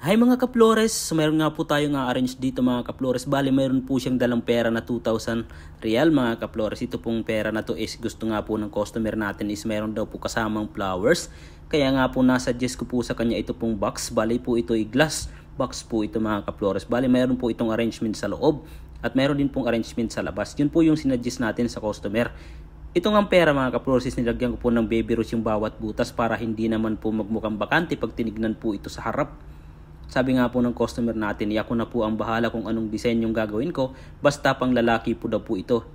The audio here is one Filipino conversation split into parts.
Hi mga kaplores, so, mayroon nga po tayong arrange dito mga kaplores. Bali mayroon po siyang dalang pera na 2,000 real mga kaplores. Ito pong pera na to is gusto nga po ng customer natin is mayroon daw po kasamang flowers. Kaya nga po nasuggest ko po sa kanya ito pong box. Bali po ito ay glass box po ito mga kaplores. Bali mayroon po itong arrangement sa loob at mayroon din pong arrangement sa labas. Yun po yung sinuggest natin sa customer. Ito nga pera mga kaplorsis, nilagyan ko po ng baby rose yung bawat butas para hindi naman po magmukhang bakante pag tinignan po ito sa harap. Sabi nga po ng customer natin, yako na po ang bahala kung anong design yung gagawin ko, basta pang lalaki po daw po ito.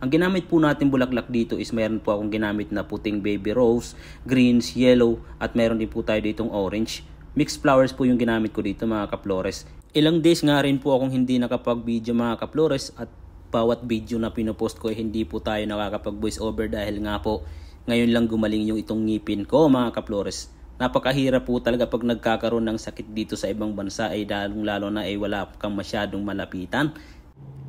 Ang ginamit po natin bulaklak dito is meron po akong ginamit na puting baby rose, greens, yellow, at meron din po tayo ditong orange. Mixed flowers po yung ginamit ko dito mga kaplores. Ilang days nga rin po akong hindi nakapag-video mga kaplores at bawat video na pinopost ko ay eh, hindi po tayo nakakapag voice over dahil nga po ngayon lang gumaling yung itong ngipin ko mga kaplores napakahirap po talaga pag nagkakaroon ng sakit dito sa ibang bansa ay lalong lalo na ay wala kang masyadong malapitan.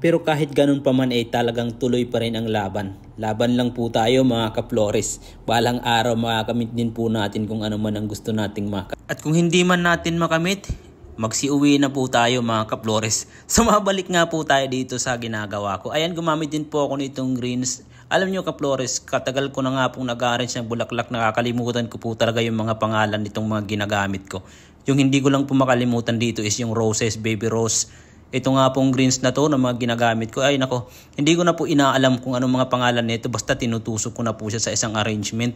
Pero kahit ganun pa man ay talagang tuloy pa rin ang laban. Laban lang po tayo mga kaplores. Balang araw makakamit din po natin kung ano man ang gusto nating makamit. At kung hindi man natin makamit, magsiuwi na po tayo mga kaplores. Sumabalik nga po tayo dito sa ginagawa ko. Ayan, gumamit din po ako nitong greens. Alam nyo kaplores, katagal ko na nga pong nag-arrange ng bulaklak. Nakakalimutan ko po talaga yung mga pangalan nitong mga ginagamit ko. Yung hindi ko lang po makalimutan dito is yung roses, baby rose. Ito nga pong greens na to na mga ginagamit ko. Ay nako, hindi ko na po inaalam kung anong mga pangalan nito. Basta tinutusok ko na po siya sa isang arrangement.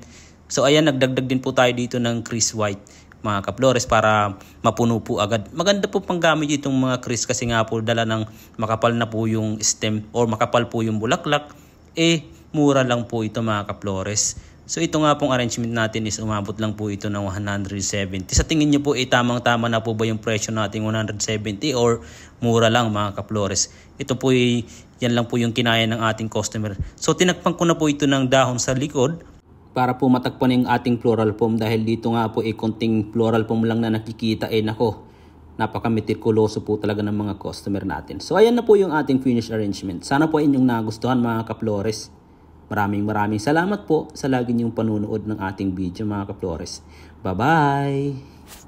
So ayan, nagdagdag din po tayo dito ng Chris White mga kaplores para mapuno po agad. Maganda po panggamit itong mga kris kasi nga po dala ng makapal na po yung stem or makapal po yung bulaklak. Eh, mura lang po ito mga kaplores. So ito nga pong arrangement natin is umabot lang po ito ng 170. Sa tingin nyo po, eh, tamang-tama na po ba yung presyo natin 170 or mura lang mga kaplores? Ito po, eh, yan lang po yung kinaya ng ating customer. So tinakpan ko na po ito ng dahon sa likod para po matakpan yung ating floral foam dahil dito nga po eh konting floral foam lang na nakikita eh nako napakametikuloso po talaga ng mga customer natin. So ayan na po yung ating finish arrangement. Sana po inyong nagustuhan mga kaplores. Maraming maraming salamat po sa lagi niyong panunood ng ating video mga kaplores. Bye-bye!